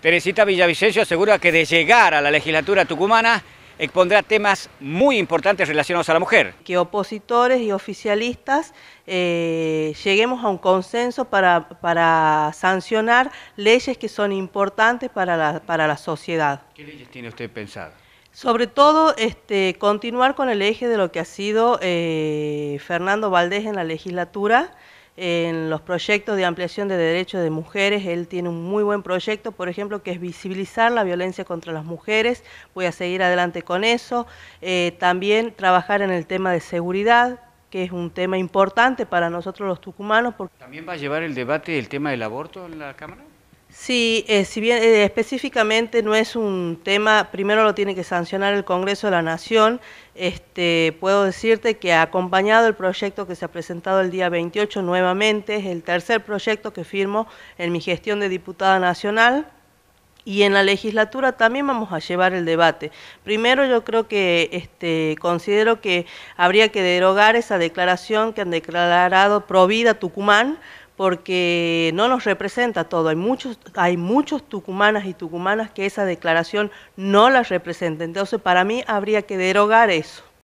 Teresita Villavicencio asegura que de llegar a la legislatura tucumana expondrá temas muy importantes relacionados a la mujer. Que opositores y oficialistas eh, lleguemos a un consenso para, sancionar leyes que son importantes para la, sociedad. ¿Qué leyes tiene usted pensado? Sobre todo, este, continuar con el eje de lo que ha sido eh, Fernando Valdés en la legislatura, en los proyectos de ampliación de derechos de mujeres. Él tiene un muy buen proyecto, por ejemplo, que es visibilizar la violencia contra las mujeres. Voy a seguir adelante con eso. Eh, también trabajar en el tema de seguridad, que es un tema importante para nosotros los tucumanos. Porque... ¿También va a llevar el debate el tema del aborto en la Cámara? Sí, eh, si bien eh, específicamente no es un tema, primero lo tiene que sancionar el Congreso de la Nación, este, puedo decirte que ha acompañado el proyecto que se ha presentado el día 28 nuevamente, es el tercer proyecto que firmo en mi gestión de diputada nacional, y en la legislatura también vamos a llevar el debate. Primero yo creo que este, considero que habría que derogar esa declaración que han declarado Provida Tucumán, porque no nos representa todo. Hay muchos, hay muchos tucumanas y tucumanas que esa declaración no las representa. Entonces, para mí habría que derogar eso.